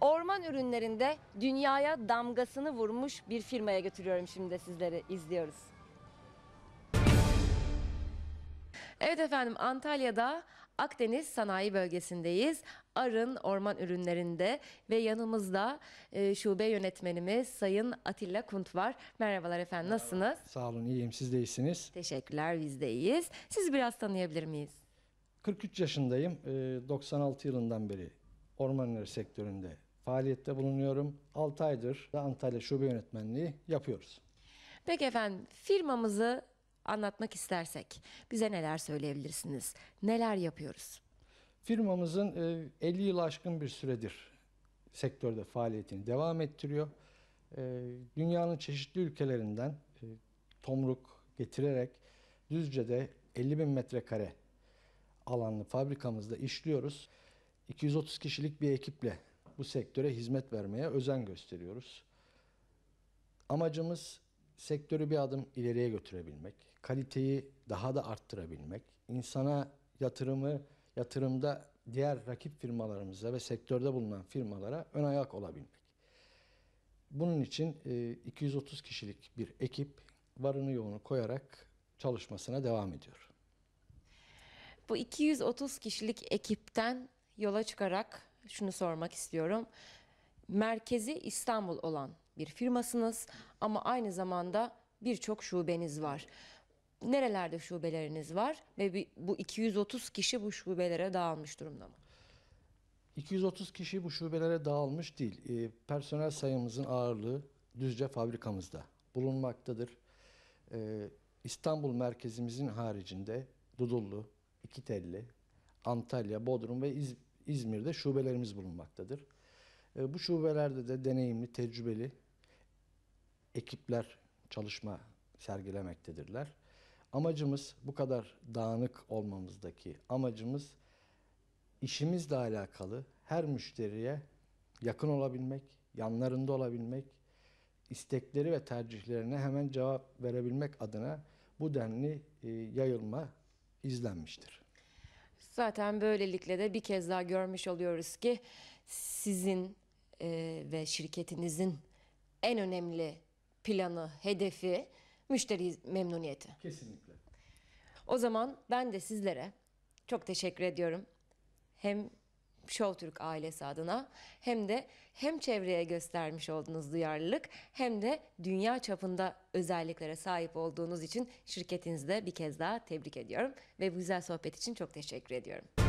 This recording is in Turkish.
Orman ürünlerinde dünyaya damgasını vurmuş bir firmaya götürüyorum şimdi sizleri izliyoruz. Evet efendim Antalya'da Akdeniz sanayi bölgesindeyiz. Arın orman ürünlerinde ve yanımızda e, şube yönetmenimiz Sayın Atilla Kunt var. Merhabalar efendim nasılsınız? Sağ olun iyiyim siz de iyisiniz. Teşekkürler biz de iyiyiz. Sizi biraz tanıyabilir miyiz? 43 yaşındayım. E, 96 yılından beri orman ürünleri sektöründe faaliyette bulunuyorum. 6 aydır Antalya Şube Yönetmenliği yapıyoruz. Peki efendim firmamızı anlatmak istersek bize neler söyleyebilirsiniz? Neler yapıyoruz? Firmamızın 50 e, yıl aşkın bir süredir sektörde faaliyetini devam ettiriyor. E, dünyanın çeşitli ülkelerinden e, tomruk getirerek Düzce'de 50 bin metrekare alanlı fabrikamızda işliyoruz. 230 kişilik bir ekiple bu sektöre hizmet vermeye özen gösteriyoruz. Amacımız sektörü bir adım ileriye götürebilmek, kaliteyi daha da arttırabilmek, insana yatırımı yatırımda diğer rakip firmalarımıza ve sektörde bulunan firmalara ön ayak olabilmek. Bunun için 230 e, kişilik bir ekip varını yoğunu koyarak çalışmasına devam ediyor. Bu 230 kişilik ekipten yola çıkarak şunu sormak istiyorum. Merkezi İstanbul olan bir firmasınız ama aynı zamanda birçok şubeniz var. Nerelerde şubeleriniz var ve bu 230 kişi bu şubelere dağılmış durumda mı? 230 kişi bu şubelere dağılmış değil. E, personel sayımızın ağırlığı Düzce fabrikamızda bulunmaktadır. E, İstanbul merkezimizin haricinde Dudullu, İkitelli, Antalya, Bodrum ve İzmir İzmir'de şubelerimiz bulunmaktadır. E, bu şubelerde de deneyimli, tecrübeli ekipler çalışma sergilemektedirler. Amacımız bu kadar dağınık olmamızdaki amacımız işimizle alakalı her müşteriye yakın olabilmek, yanlarında olabilmek, istekleri ve tercihlerine hemen cevap verebilmek adına bu denli e, yayılma izlenmiştir. Zaten böylelikle de bir kez daha görmüş oluyoruz ki sizin e, ve şirketinizin en önemli planı, hedefi müşteri memnuniyeti. Kesinlikle. O zaman ben de sizlere çok teşekkür ediyorum. Hem Show Türk ailesi adına hem de hem çevreye göstermiş olduğunuz duyarlılık hem de dünya çapında özelliklere sahip olduğunuz için şirketinizi de bir kez daha tebrik ediyorum ve bu güzel sohbet için çok teşekkür ediyorum.